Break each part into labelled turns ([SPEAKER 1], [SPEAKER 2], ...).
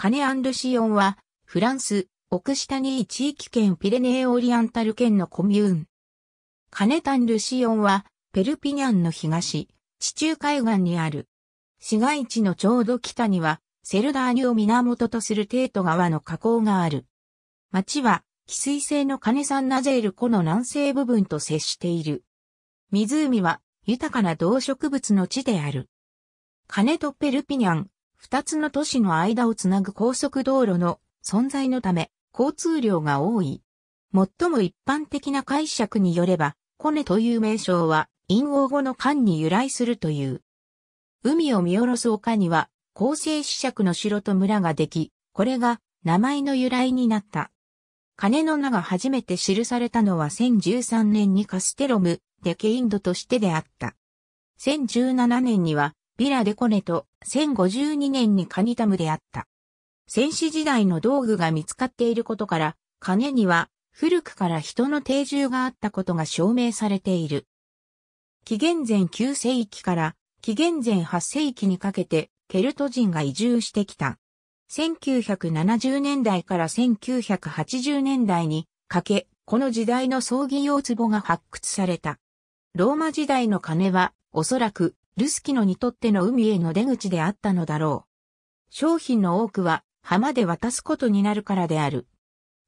[SPEAKER 1] カネ・アンルシオンは、フランス、オクシタニー地域圏ピレネーオリアンタル圏のコミューン。カネタン・ルシオンは、ペルピニャンの東、地中海岸にある。市街地のちょうど北には、セルダーニュを源とするテート川の河口がある。町は、汽水性のカネサンナゼール湖の南西部分と接している。湖は、豊かな動植物の地である。カネとペルピニャン、二つの都市の間をつなぐ高速道路の存在のため、交通量が多い。最も一般的な解釈によれば、コネという名称は、陰王語の間に由来するという。海を見下ろす丘には、構成子爵の城と村ができ、これが名前の由来になった。金の名が初めて記されたのは1013年にカステロム、デケインドとしてであった。1017年にはビラデコネと1052年にカニタムであった。戦死時代の道具が見つかっていることから、金には古くから人の定住があったことが証明されている。紀元前9世紀から紀元前8世紀にかけてケルト人が移住してきた。1970年代から1980年代にかけ、この時代の葬儀用壺が発掘された。ローマ時代の鐘はおそらくルスキノにとっての海への出口であったのだろう。商品の多くは浜で渡すことになるからである。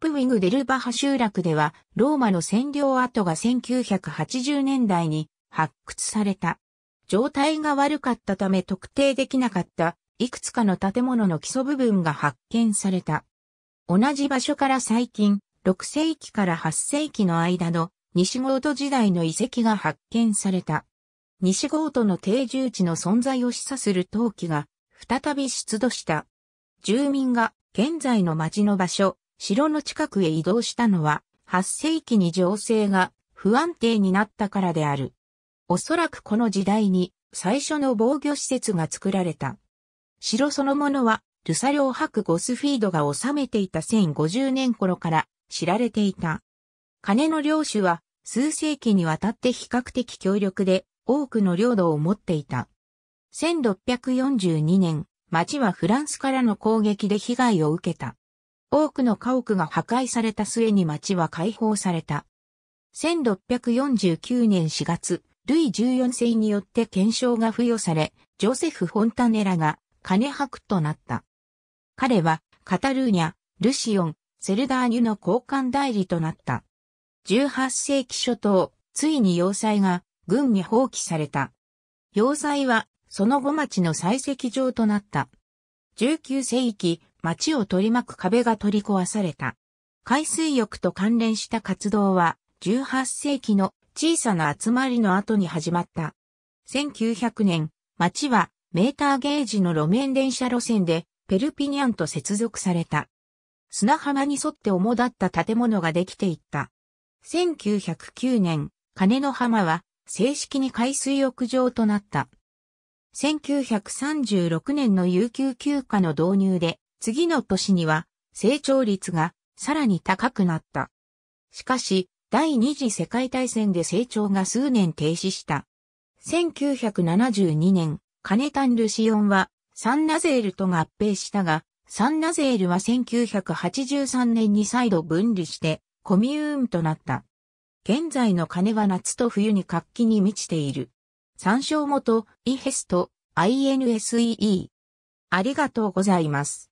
[SPEAKER 1] プウィグ・デルバハ集落では、ローマの占領跡が1980年代に発掘された。状態が悪かったため特定できなかったいくつかの建物の基礎部分が発見された。同じ場所から最近、6世紀から8世紀の間の西ゴー時代の遺跡が発見された。西郷との定住地の存在を示唆する陶器が再び出土した。住民が現在の町の場所、城の近くへ移動したのは8世紀に情勢が不安定になったからである。おそらくこの時代に最初の防御施設が作られた。城そのものはルサ領ク・ゴスフィードが治めていた1050年頃から知られていた。金の領主は数世紀にわたって比較的強力で多くの領土を持っていた。1642年、町はフランスからの攻撃で被害を受けた。多くの家屋が破壊された末に町は解放された。1649年4月、ルイ14世によって検証が付与され、ジョセフ・フォンタネラが金箔となった。彼はカタルーニャ、ルシオン、セルダーニュの交換代理となった。18世紀初頭、ついに要塞が軍に放棄された。要塞は、その後町の採石場となった。19世紀、町を取り巻く壁が取り壊された。海水浴と関連した活動は、18世紀の小さな集まりの後に始まった。1900年、町はメーターゲージの路面電車路線でペルピニャンと接続された。砂浜に沿って主だった建物ができていった。1909年、金の浜は正式に海水浴場となった。1936年の有給休暇の導入で、次の年には成長率がさらに高くなった。しかし、第二次世界大戦で成長が数年停止した。1972年、カネタン・ルシオンはサンナゼールと合併したが、サンナゼールは1983年に再度分離してコミューンとなった。現在の鐘は夏と冬に活気に満ちている。参照元、イヘスト、INSEE。ありがとうございます。